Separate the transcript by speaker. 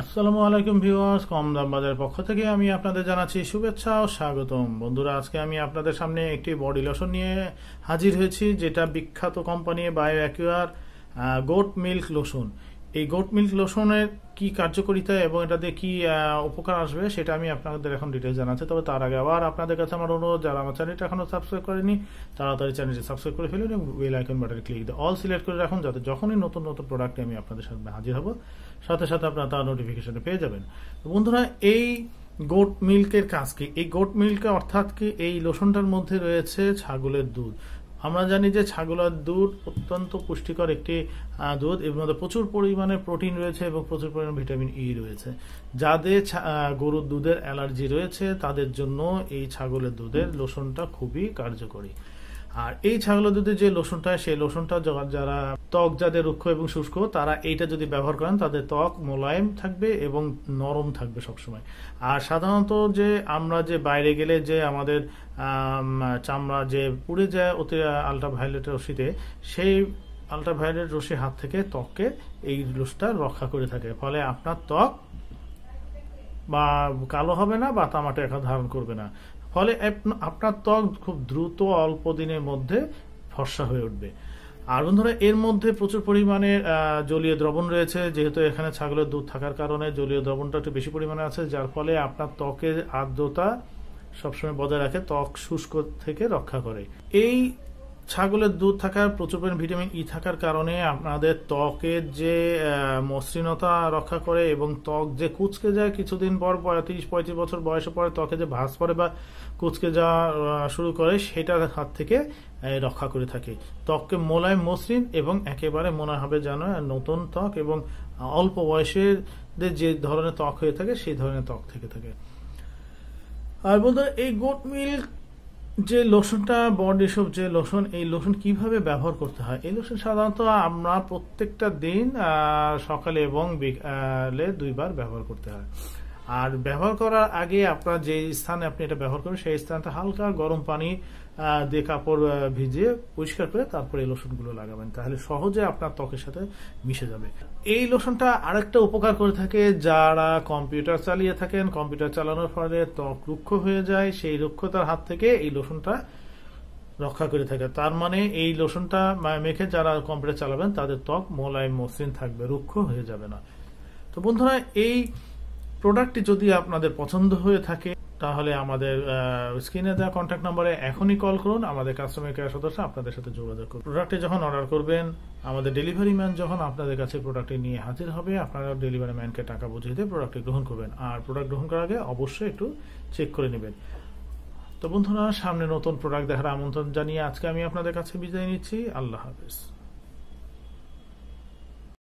Speaker 1: আসসালামু আলাইকুম ভিউয়ার্স কম দাম বাজারের পক্ষ থেকে আমি আপনাদের জানাচ্ছি শুভেচ্ছা ও স্বাগতম বন্ধুরা আজকে আমি আপনাদের সামনে একটি বডি লোশন নিয়ে হাজির হয়েছি যেটা বিখ্যাত কোম্পানি বায়ো অ্যাকুয়ার গোট মিল্ক লোশন এই গোট মিল্ক লোশনের কি কার্যকারিতা এবং এটাতে কি উপকার আসবে সেটা আমি আপনাদের এখন ডিটেলস জানাচ্ছি তবে তার আগে আবার আপনাদের কাছে আমার অনুরোধ যারা আমার চ্যানেলটা এখনও সাবস্ক্রাইব করেনি তাড়াতাড়ি চ্যানেলটি সাবস্ক্রাইব করে ফেলুন এবং বেল আইকন বাটনে ক্লিক দিয়ে অল সিলেক্ট করে রাখুন যাতে যখনই নতুন নতুন প্রোডাক্ট আমি আপনাদের সামনে হাজির হব সাথে সাথে আপনারা তার নোটিফিকেশনে পেয়ে যাবেন বন্ধুরা এই গোট মিল্কের কাজ কি এই গোট মিল্ক অর্থাৎ কি এই লোশনটার মধ্যে রয়েছে ছাগলের দুধ আমরা জানি যে ছাগলের দুধ অত্যন্ত পুষ্টিকর একটি দুধ এর মধ্যে প্রচুর পরিমাণে প্রোটিন রয়েছে এবং প্রচুর পরিমাণে ভিটামিন ই e রয়েছে যাদের গরুর দুধের অ্যালার্জি রয়েছে তাদের জন্য এই ছাগলের দুধের লোশনটা খুবই কার্যকরী আর এই ছাগলের দুধে যে লোশনটা সেই লোশনটা যারা ত্বক যাদের রুক্ষ এবং শুষ্ক তারা এইটা যদি ব্যবহার করেন তাদের ত্বক মোলায়েম থাকবে এবং নরম থাকবে সবসময় আর সাধারণত যে আমরা যে বাইরে গেলে যে আমাদের চামড়া যে পুড়ে যায় অতি আলট্রাভায়োলেট রশিতে সেই আলট্রাভায়োলেট রশি হাত থেকে ত্বককে এই লোসটা রক্ষা করে থাকে ফলে আপনার ত্বক বা কালো হবে না বা তামাটে একা ধারণ করবে না ফলে আপনার ত্বক খুব দ্রুত অল্প দিনের মধ্যে ফর্সা হয়ে উঠবে আর বন্ধুরা এর মধ্যে প্রচুর পরিমাণে জলীয় দ্রবণ রয়েছে যেহেতু এখানে ছাগলের দুধ থাকার কারণে জলীয় দ্রবণটা একটু বেশি পরিমাণে আছে যার ফলে আপনার ত্বকের আর্দ্রতা সবসময় বজায় রাখে ত্বক শুষ্ক থেকে রক্ষা করে এই ছাগলের দুধ থাকার প্রচুর পরিমাণ ভিটামিন ই e থাকার কারণে আপনাদের ত্বকের যে মসৃণতা রক্ষা করে এবং ত্বক যে কুচকে যায় কিছুদিন পর তিরিশ পঁয়ত্রিশ বছর বয়সে পরে ত্বকে যে ভাঁজ পড়ে বা কুচকে যাওয়া শুরু করে সেটার হাত থেকে রক্ষা করে থাকে ত্বককে মোলায় মসৃণ এবং একেবারে মনে হবে যেন নতুন ত্বক এবং অল্প বয়সের যে ধরনের ত্বক হয়ে থাকে সেই ধরনের ত্বক থেকে থাকে আর বলতে এই গোট মিল্ক যে লোশনটা বডি সব যে লোশন এই লোশন কিভাবে ব্যবহার করতে হয় এই লোশন সাধারণত আমরা প্রত্যেকটা দিন সকালে এবং বিকালে দুইবার ব্যবহার করতে হয় আর ব্যবহার করার আগে আপনার যে স্থানে আপনি এটা ব্যবহার করবেন সেই স্থানটা হালকা গরম পানি দিয়ে কাপড় ভিজিয়ে পরিষ্কার করে তারপরে এই লোশনগুলো লাগাবেন তাহলে সহজে আপনার ত্বকের সাথে মিশে যাবে এই লোশনটা আরেকটা উপকার করে থাকে যারা কম্পিউটার চালিয়ে থাকেন কম্পিউটার চালানোর ফলে ত্বক রুক্ষ হয়ে যায় সেই রুক্ষতার হাত থেকে এই লোশনটা রক্ষা করে থাকে তার মানে এই লোশনটা মেখে যারা কম্পিউটার চালাবেন তাদের ত্বক মোলায় মসৃণ থাকবে রুক্ষ হয়ে যাবে না তো বন্ধুরা এই প্রোডাক্টটি যদি আপনাদের পছন্দ হয়ে থাকে তাহলে আমাদের স্ক্রিনে দেওয়া কন্ট্যাক্ট নাম্বারে এখনই কল করুন আমাদের কাস্টমার কেয়ার সদস্য আপনাদের সাথে যোগাযোগ করুন প্রোডাক্টটি যখন অর্ডার করবেন আমাদের ডেলিভারি ম্যান যখন আপনাদের কাছে প্রোডাক্টটি নিয়ে হাজির হবে আপনারা ডেলিভারি ম্যানকে টাকা বুঝিয়ে দিয়ে প্রোডাক্টটি গ্রহণ করবেন আর প্রোডাক্ট গ্রহণ করার আগে অবশ্যই একটু চেক করে নেবেন তো বন্ধুরা সামনে নতুন প্রোডাক্ট দেখার আমন্ত্রণ জানিয়ে আজকে আমি আপনাদের কাছে বিদায় নিচ্ছি আল্লাহ হাফিজ